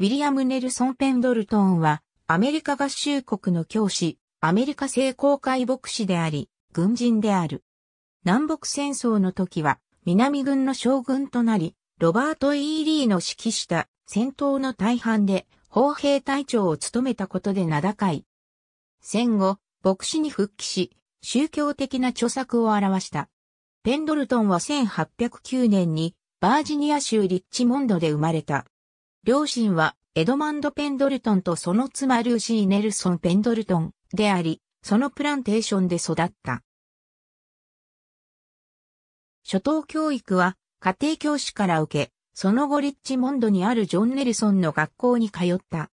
ウィリアム・ネルソン・ペンドルトンは、アメリカ合衆国の教師、アメリカ聖公会牧師であり、軍人である。南北戦争の時は、南軍の将軍となり、ロバート・イーリーの指揮した戦闘の大半で、砲兵隊長を務めたことで名高い。戦後、牧師に復帰し、宗教的な著作を表した。ペンドルトンは1809年に、バージニア州リッチモンドで生まれた。両親はエドマンド・ペンドルトンとその妻ルーシー・ネルソン・ペンドルトンであり、そのプランテーションで育った。初等教育は家庭教師から受け、その後リッチモンドにあるジョン・ネルソンの学校に通った。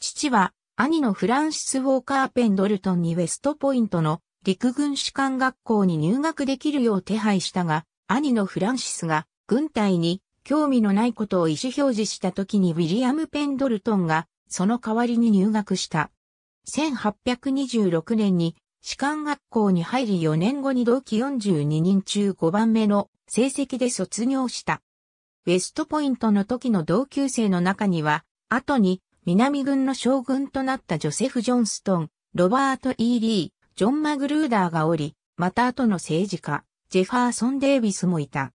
父は兄のフランシス・ウォーカー・ペンドルトンにウェストポイントの陸軍士官学校に入学できるよう手配したが、兄のフランシスが軍隊に興味のないことを意思表示した時にウィリアム・ペンドルトンが、その代わりに入学した。1826年に、士官学校に入り4年後に同期42人中5番目の成績で卒業した。ウェストポイントの時の同級生の中には、後に南軍の将軍となったジョセフ・ジョンストン、ロバート・ E・ リー、ジョン・マグルーダーがおり、また後の政治家、ジェファーソン・デイビスもいた。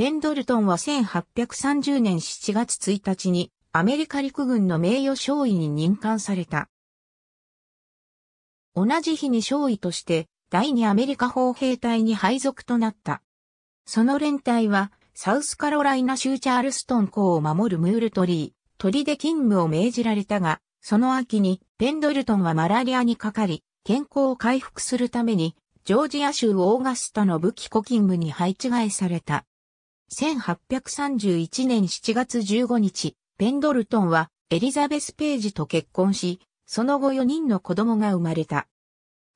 ペンドルトンは1830年7月1日にアメリカ陸軍の名誉少尉に任官された。同じ日に少尉として第二アメリカ砲兵隊に配属となった。その連隊はサウスカロライナ州チャールストン港を守るムールトリー、鳥で勤務を命じられたが、その秋にペンドルトンはマラリアにかかり、健康を回復するために、ジョージア州オーガスタの武器庫勤務に配置えされた。1831年7月15日、ペンドルトンはエリザベス・ページと結婚し、その後4人の子供が生まれた。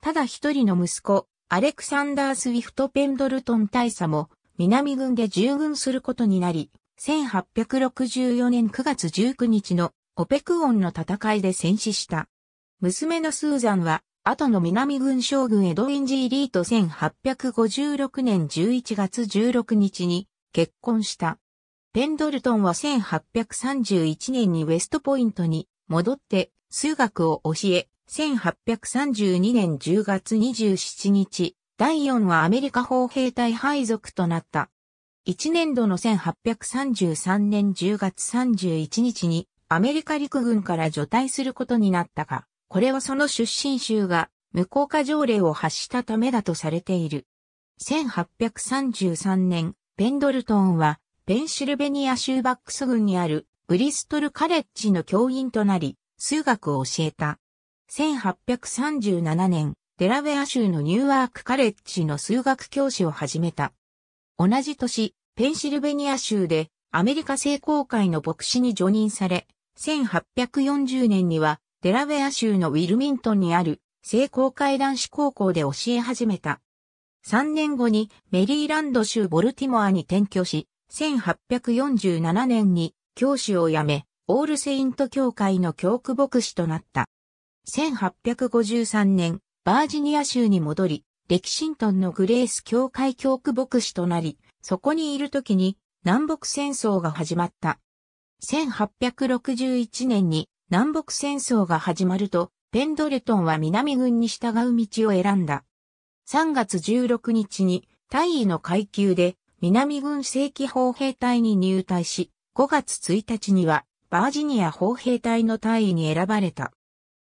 ただ一人の息子、アレクサンダー・スウィフト・ペンドルトン大佐も、南軍で従軍することになり、1864年9月19日のオペクオンの戦いで戦死した。娘のスーザンは、後の南軍将軍エドウィン・ジー・リーと1856年11月16日に結婚した。ペンドルトンは1831年にウェストポイントに戻って数学を教え、1832年10月27日、第4はアメリカ砲兵隊配属となった。1年度の1833年10月31日にアメリカ陸軍から除隊することになったが、これはその出身州が無効化条例を発したためだとされている。1833年ペンドルトンは、ペンシルベニア州バックス郡にあるブリストルカレッジの教員となり、数学を教えた。1837年、デラウェア州のニューワークカレッジの数学教師を始めた。同じ年、ペンシルベニア州でアメリカ聖公会の牧師に助任され、1840年にはデラウェア州のウィルミントンにある聖公会男子高校で教え始めた。3年後にメリーランド州ボルティモアに転居し、1847年に教師を辞め、オールセイント教会の教区牧師となった。1853年、バージニア州に戻り、レキシントンのグレース教会教区牧師となり、そこにいる時に南北戦争が始まった。1861年に南北戦争が始まると、ペンドルトンは南軍に従う道を選んだ。3月16日に大尉の階級で南軍正規砲兵隊に入隊し、5月1日にはバージニア砲兵隊の大尉に選ばれた。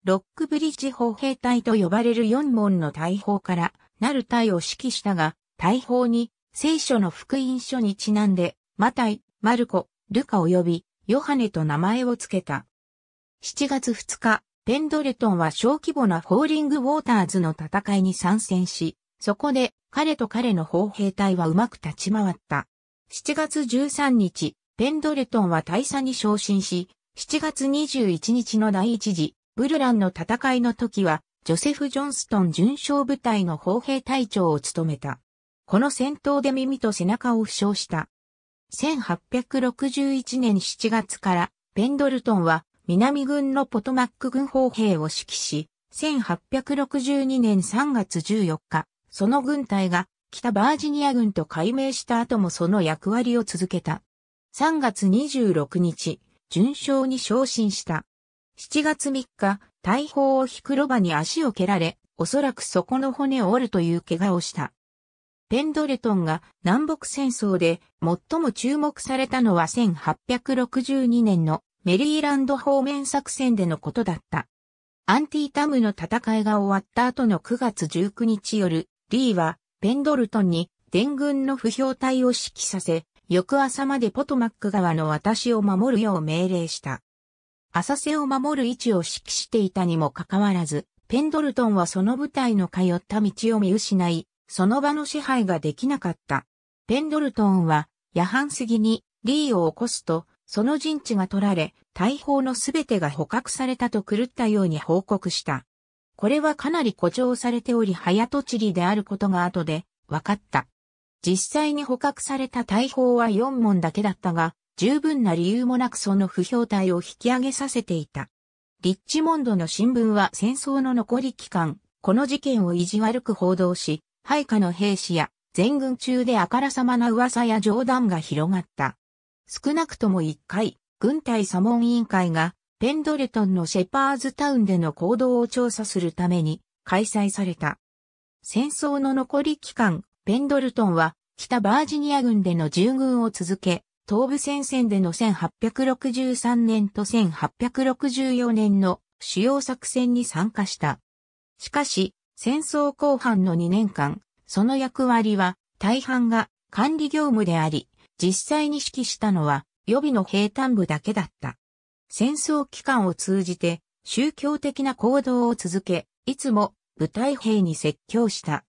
ロックブリッジ砲兵隊と呼ばれる4門の大砲からなる隊を指揮したが、大砲に聖書の福音書にちなんで、マタイ、マルコ、ルカ及びヨハネと名前を付けた。7月2日、ペンドレトンは小規模なフォーリング・ウォーターズの戦いに参戦し、そこで彼と彼の砲兵隊はうまく立ち回った。7月13日、ペンドレトンは大佐に昇進し、7月21日の第一次、ブルランの戦いの時は、ジョセフ・ジョンストン巡将部隊の砲兵隊長を務めた。この戦闘で耳と背中を負傷した。1861年7月から、ペンドルトンは南軍のポトマック軍砲兵を指揮し、1862年3月14日、その軍隊が北バージニア軍と改名した後もその役割を続けた。3月26日、順将に昇進した。7月3日、大砲を引くロバに足を蹴られ、おそらくそこの骨を折るという怪我をした。ペンドレトンが南北戦争で最も注目されたのは1862年のメリーランド方面作戦でのことだった。アンティタムの戦いが終わった後の9月19日夜、リーはペンドルトンに伝軍の不評隊を指揮させ、翌朝までポトマック川の私を守るよう命令した。浅瀬を守る位置を指揮していたにもかかわらず、ペンドルトンはその部隊の通った道を見失い、その場の支配ができなかった。ペンドルトンは、夜半過ぎにリーを起こすと、その陣地が取られ、大砲のすべてが捕獲されたと狂ったように報告した。これはかなり誇張されており、早とちりであることが後で分かった。実際に捕獲された大砲は4門だけだったが、十分な理由もなくその不評体を引き上げさせていた。リッチモンドの新聞は戦争の残り期間、この事件を意地悪く報道し、配下の兵士や全軍中であからさまな噂や冗談が広がった。少なくとも1回、軍隊査問委員会が、ペンドレトンのシェパーズタウンでの行動を調査するために開催された。戦争の残り期間、ペンドルトンは北バージニア軍での従軍を続け、東部戦線での1863年と1864年の主要作戦に参加した。しかし、戦争後半の2年間、その役割は大半が管理業務であり、実際に指揮したのは予備の兵站部だけだった。戦争期間を通じて宗教的な行動を続け、いつも部隊兵に説教した。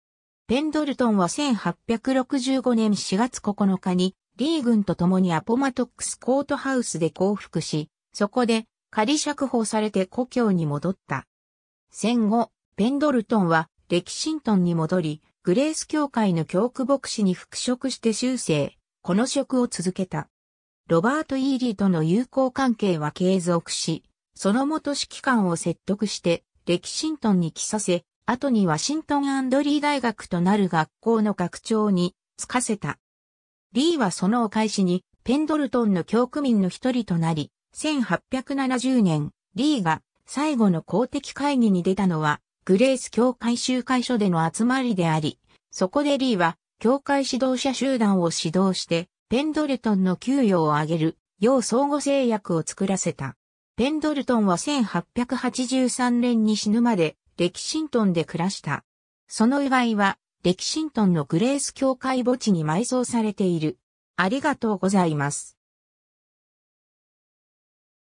ペンドルトンは1865年4月9日にリー軍と共にアポマトックスコートハウスで降伏し、そこで仮釈放されて故郷に戻った。戦後、ペンドルトンはレキシントンに戻り、グレース教会の教区牧師に復職して修正、この職を続けた。ロバート・イーリーとの友好関係は継続し、その元指揮官を説得して、レキシントンに来させ、後にワシントン・アンドリー大学となる学校の学長に就かせた。リーはそのお返しに、ペンドルトンの教区民の一人となり、1870年、リーが最後の公的会議に出たのは、グレース教会集会所での集まりであり、そこでリーは教会指導者集団を指導して、ペンドルトンの給与を上げる、要相互制約を作らせた。ペンドルトンは1883年に死ぬまで、レキシントンで暮らした。その祝いは、レキシントンのグレース教会墓地に埋葬されている。ありがとうございます。